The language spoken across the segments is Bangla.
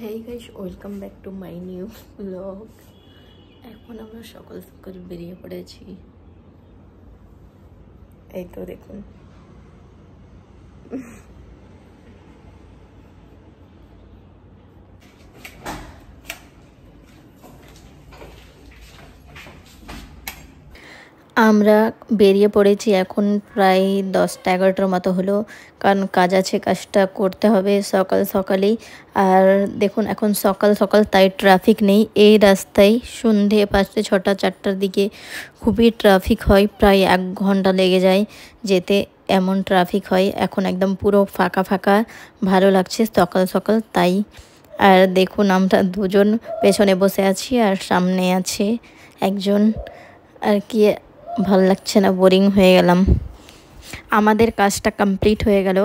হ্যাঁ guys welcome back to my new blog এখন আমরা সকাল সকাল বেরিয়ে পড়েছি এই তো দেখুন আমরা বেরিয়ে পড়েছি এখন প্রায় দশটা এগারোটার মতো হলো কারণ কাজ আছে কাজটা করতে হবে সকাল সকালেই আর দেখুন এখন সকাল সকাল তাই ট্রাফিক নেই এই রাস্তায় সন্ধে পাঁচটা ছটা চারটার দিকে খুবই ট্রাফিক হয় প্রায় এক ঘন্টা লেগে যায় যেতে এমন ট্রাফিক হয় এখন একদম পুরো ফাঁকা ফাঁকা ভালো লাগছে সকাল সকাল তাই আর দেখুন আমরা দুজন পেছনে বসে আছি আর সামনে আছে একজন আর কি ভাল লাগছে না বোরিং হয়ে গেলাম আমাদের কাজটা কমপ্লিট হয়ে গেল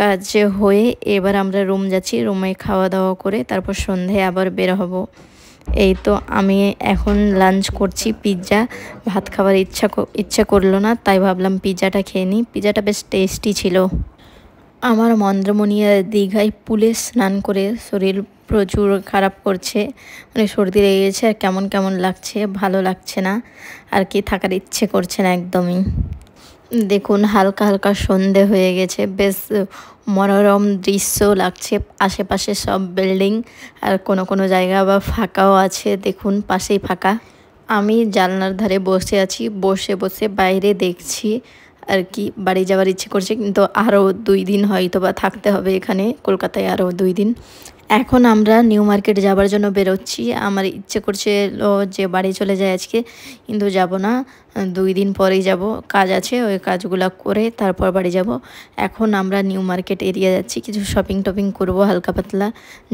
কাজ হয়ে এবার আমরা রুম যাচ্ছি রুমে খাওয়া দাওয়া করে তারপর সন্ধ্যায় আবার বের হব এই তো আমি এখন লাঞ্চ করছি পিৎজা ভাত খাবার ইচ্ছা ইচ্ছা করলো না তাই ভাবলাম পিৎজাটা খেয়ে নিই পিৎজাটা বেশ টেস্টি ছিল আমার মন্দ্রমণিয়া দীঘায় পুলে স্নান করে শরীর প্রচুর খারাপ করছে মানে সর্দি লেগে গেছে আর কেমন কেমন লাগছে ভালো লাগছে না আর কি থাকার ইচ্ছে করছে না একদমই দেখুন হালকা হালকা সন্ধে হয়ে গেছে বেশ মনোরম দৃশ্য লাগছে আশেপাশে সব বিল্ডিং আর কোনো কোনো জায়গা বা ফাঁকাও আছে দেখুন পাশেই ফাঁকা আমি জানলার ধারে বসে আছি বসে বসে বাইরে দেখছি আর কি বাড়ি যাওয়ার ইচ্ছে করছে কিন্তু আরও দুই দিন হয়তো বা থাকতে হবে এখানে কলকাতায় আরও দুই দিন এখন আমরা নিউ মার্কেট যাবার জন্য বেরোচ্ছি আমার ইচ্ছে করছে যে বাড়ি চলে যায় আজকে কিন্তু যাব না দুই দিন পরেই যাব কাজ আছে ওই কাজগুলো করে তারপর বাড়ি যাব এখন আমরা নিউ মার্কেট এরিয়া যাচ্ছি কিছু শপিং টপিং করব হালকা পাতলা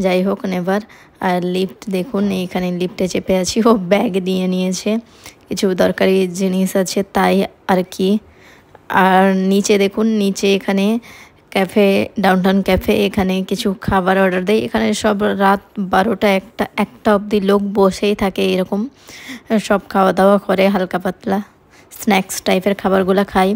যাই হোক নেবার আর লিফট দেখুন এখানে লিফ্টে চেপে আছি ও ব্যাগ দিয়ে নিয়েছে কিছু দরকারি জিনিস আছে তাই আর কি আর নিচে দেখুন নিচে এখানে ক্যাফে ডাউনটাউন ক্যাফে এখানে কিছু খাবার অর্ডার দেয় এখানে সব রাত বারোটা একটা একটা অবধি লোক বসেই থাকে এরকম সব খাওয়া দাওয়া করে হালকা পাতলা স্ন্যাক্স টাইপের খাবারগুলো খাই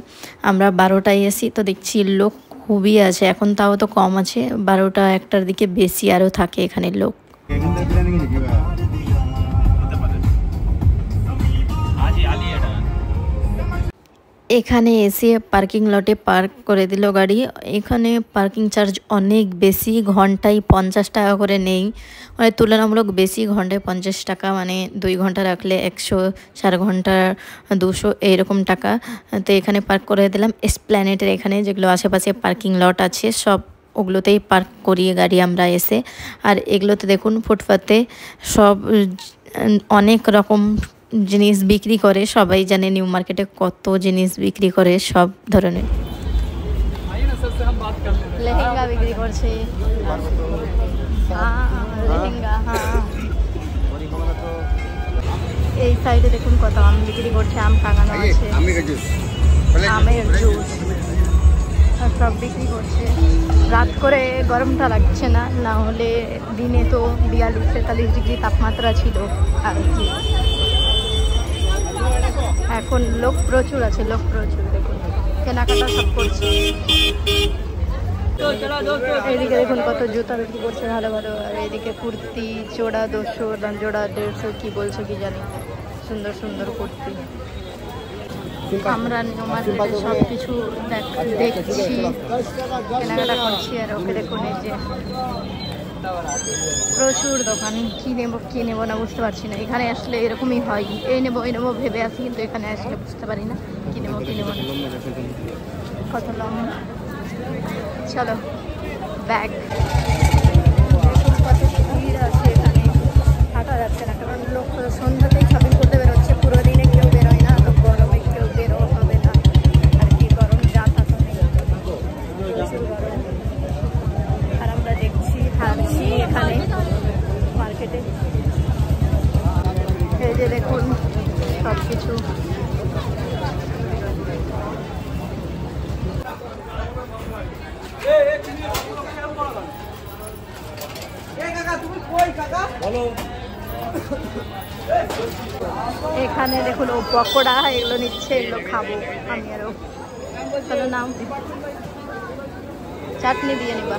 আমরা বারোটায় এসি তো দেখছি লোক খুবই আছে এখন তাও তো কম আছে বারোটা একটার দিকে বেশি আরও থাকে এখানে লোক এখানে এসে পার্কিং লটে পার্ক করে দিল গাড়ি এখানে পার্কিং চার্জ অনেক বেশি ঘন্টায় পঞ্চাশ টাকা করে নেই মানে তুলনামূলক বেশি ঘন্টায় পঞ্চাশ টাকা মানে দুই ঘন্টা রাখলে একশো চার ঘন্টা দুশো এইরকম টাকা তো এখানে পার্ক করে দিলাম এসপ্ল্যানেটের এখানে যেগুলো আশেপাশে পার্কিং লট আছে সব ওগুলোতেই পার্ক করিয়ে গাড়ি আমরা এসে আর এগুলোতে দেখুন ফুটপাতে সব অনেক রকম জিনিস বিক্রি করে সবাই জানে নিউ মার্কেটে কত জিনিস বিক্রি করে সব ধরনের লেহেঙ্গা বিক্রি করছে হ্যাঁ, হ্যাঁ। এই সাইডে দেখুন কত আম বিক্রি করছে আম আছে আমের সব বিক্রি করছে রাত করে গরমটা লাগছে না না হলে দিনে তো বিয়াল্লিশ তেতাল্লিশ ডিগ্রি তাপমাত্রা ছিল আর কি এখন লোক প্রচুর আছে লোক প্রচুর দেখুন কেনাকাটা সব করছে এইদিকে দেখুন কত জুতা বিক্রি করছে ভালো ভালো আর এইদিকে কুর্তি চোড়া দুশো জোড়া দেড়শো কি বলছে কি জানি সুন্দর সুন্দর কুর্তি আমরা নিউ সব কিছু দেখছি কেনাকাটা করছি আর ওকে দেখুন এই যে প্রচুর দোকান কি নেব কী নেবো না বুঝতে পারছি না এখানে আসলে এরকমই হয় এই নেবো এই নেবো ভেবে আসি কিন্তু এখানে আসলে বুঝতে পারি না কি নেবো কী নেবো কত লম্বা চলো ব্যাগ যে দেখুন সব কিছু এখানে দেখুন ও পকোড়া এগুলো নিচ্ছে এগুলো খাবো আমি আরো চলো নাম চাটনি দিয়ে নিবা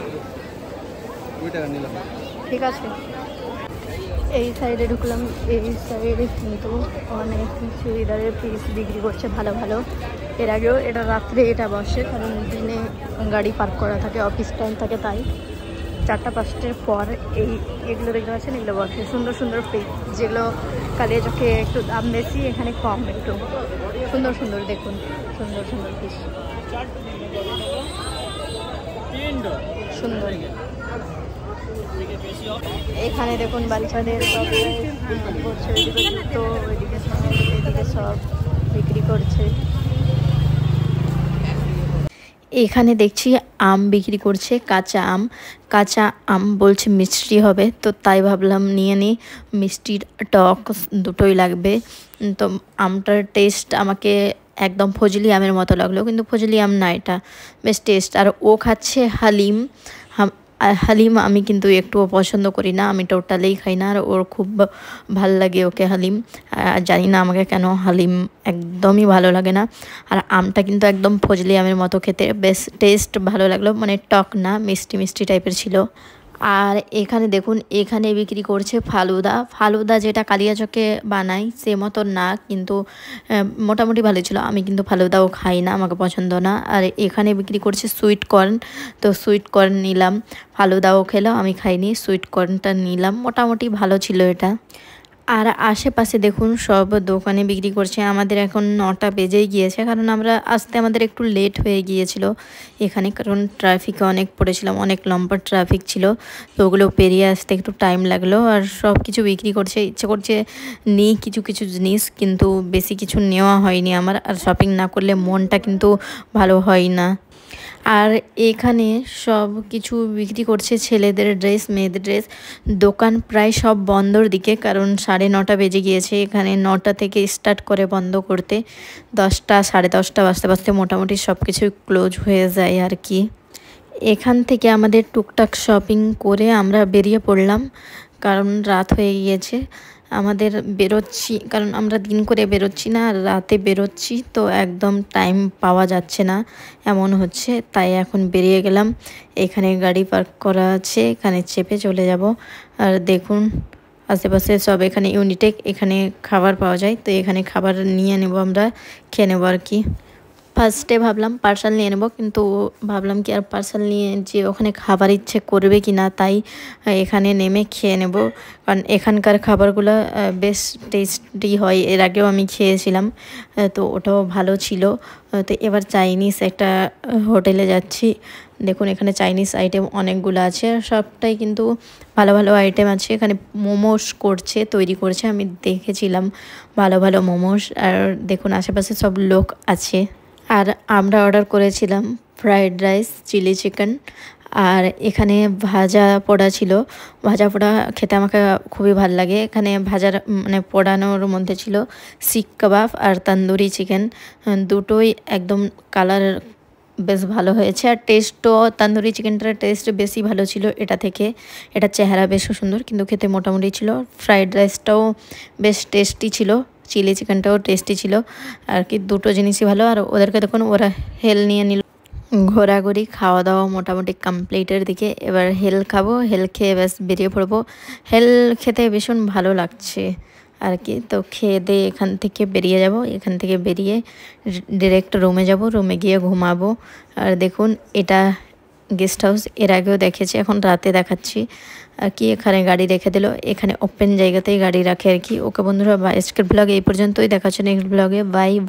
ঠিক আছে এই সাইডে ঢুকলাম এই সাইডে কিন্তু অনেক চুড়িদারের পিস বিক্রি করছে ভালো ভালো এর আগেও এটা রাত্রে এটা বসে কারণ দিনে গাড়ি পার্ক করা থাকে অফিস টাইম থাকে তাই চারটা পাঁচটার পর এই এগুলো দেখতে পাচ্ছেন এগুলো বসে সুন্দর সুন্দর পিস যেগুলো চোখে একটু দাম বেশি এখানে কম একটু সুন্দর সুন্দর দেখুন সুন্দর সুন্দর পিস সুন্দর এখানে দেখুন বাচ্চাদের তো এদিকে সব বিক্রি করছে এখানে দেখছি আম বিক্রি করছে কাঁচা আম কাঁচা আম বলছে মিষ্টি হবে তো তাই ভাবলাম নিয়ে নিই মিষ্টির টক দুটোই লাগবে তো আমটার টেস্ট আমাকে একদম ফজলি আমের মতো লাগলো কিন্তু ফজলি আম না এটা বেশ টেস্ট আর ও খাচ্ছে হালিম আর হালিম আমি কিন্তু একটুও পছন্দ করি না আমি টোটালেই খাই না আর ওর খুব ভাল লাগে ওকে হালিম জানি না আমাকে কেন হালিম একদমই ভালো লাগে না আর আমটা কিন্তু একদম ফজলি আমের মতো খেতে বেশ টেস্ট ভালো লাগলো মানে টক না মিষ্টি মিষ্টি টাইপের ছিল আর এখানে দেখুন এখানে বিক্রি করছে ফালুদা ফালুদা যেটা কালিয়াচকে বানাই সে মতো না কিন্তু মোটামুটি ভালো ছিল আমি কিন্তু ফালুদাও খাই না আমাকে পছন্দ না আর এখানে বিক্রি করছে সুইট কর্ন তো সুইট কর্ন নিলাম ফালুদাও খেলো আমি খাইনি সুইট কর্নটা নিলাম মোটামুটি ভালো ছিল এটা আর আশেপাশে দেখুন সব দোকানে বিক্রি করছে আমাদের এখন নটা বেজেই গিয়েছে কারণ আমরা আসতে আমাদের একটু লেট হয়ে গিয়েছিল এখানে কারণ ট্রাফিকে অনেক পড়েছিলাম অনেক লম্বা ট্রাফিক ছিল তো ওগুলো পেরিয়ে আসতে একটু টাইম লাগলো আর সব কিছু বিক্রি করছে ইচ্ছে করছে নিই কিছু কিছু জিনিস কিন্তু বেশি কিছু নেওয়া হয়নি আমার আর শপিং না করলে মনটা কিন্তু ভালো হয় না আর এখানে সব কিছু বিক্রি করছে ছেলেদের ড্রেস মেয়েদের ড্রেস দোকান প্রায় সব বন্ধর দিকে কারণ সাড়ে নটা বেজে গিয়েছে এখানে নটা থেকে স্টার্ট করে বন্ধ করতে দশটা সাড়ে দশটা বাজতে বাজতে মোটামুটি সব কিছু ক্লোজ হয়ে যায় আর কি এখান থেকে আমাদের টুকটাক শপিং করে আমরা বেরিয়ে পড়লাম কারণ রাত হয়ে গিয়েছে আমাদের বেরোচ্ছি কারণ আমরা দিন করে বেরোচ্ছি না রাতে বেরোচ্ছি তো একদম টাইম পাওয়া যাচ্ছে না এমন হচ্ছে তাই এখন বেরিয়ে গেলাম এখানে গাড়ি পার্ক করা আছে এখানে চেপে চলে যাব আর দেখুন আশেপাশে সব এখানে ইউনিটেক এখানে খাবার পাওয়া যায় তো এখানে খাবার নিয়ে নেব আমরা খেয়ে নেবো আর কি ফার্স্টে ভাবলাম পার্সেল নিয়ে নেবো কিন্তু ভাবলাম কি আর পার্সেল নিয়ে যে ওখানে খাবার ইচ্ছে করবে কি না তাই এখানে নেমে খেয়ে নেব কারণ এখানকার খাবারগুলো বেশ টেস্টি হয় এর আগেও আমি খেয়েছিলাম তো ওটাও ভালো ছিল তো এবার চাইনিজ একটা হোটেলে যাচ্ছি দেখুন এখানে চাইনিজ আইটেম অনেকগুলো আছে সবটাই কিন্তু ভালো ভালো আইটেম আছে এখানে মোমোস করছে তৈরি করছে আমি দেখেছিলাম ভালো ভালো মোমোস আর দেখুন আশেপাশে সব লোক আছে আর আমরা অর্ডার করেছিলাম ফ্রায়েড রাইস চিলি চিকেন আর এখানে ভাজা পোড়া ছিল ভাজা পোড়া খেতে আমাকে খুবই ভাল লাগে এখানে ভাজার মানে পোড়ানোর মধ্যে ছিল শিখ কাবাব আর তান্দুরি চিকেন দুটোই একদম কালার বেশ ভালো হয়েছে আর টেস্টও তান্দুরি চিকেনটার টেস্ট বেশি ভালো ছিল এটা থেকে এটা চেহারা বেশ সুন্দর কিন্তু খেতে মোটামুটি ছিল ফ্রায়েড রাইসটাও বেশ টেস্টি ছিল চিলি চিকেনটাও টেস্টি ছিল আর কি দুটো জিনিসই ভালো আর ওদেরকে দেখুন ওরা হেল নিয়ে নিল ঘোরাঘুরি খাওয়া দাওয়া মোটামুটি কমপ্লিটের দিকে এবার হেল খাবো হেল খেয়ে ব্যাস বেরিয়ে পড়বো হেল খেতে ভীষণ ভালো লাগছে আর কি তো খেয়ে দিয়ে এখান থেকে বেরিয়ে যাব এখান থেকে বেরিয়ে ডিরেক্ট রুমে যাব রুমে গিয়ে ঘুমাবো আর দেখুন এটা গেস্ট হাউস এর আগেও দেখেছি এখন রাতে দেখাচ্ছি কি এখানে গাড়ি রেখে দিল এখানে ওপেন জায়গাতেই গাড়ি রাখে আর কি ওকে বন্ধুরা আজকের ব্লগে এই পর্যন্তই দেখাচ্ছেন নেক্সট ব্লগে বাই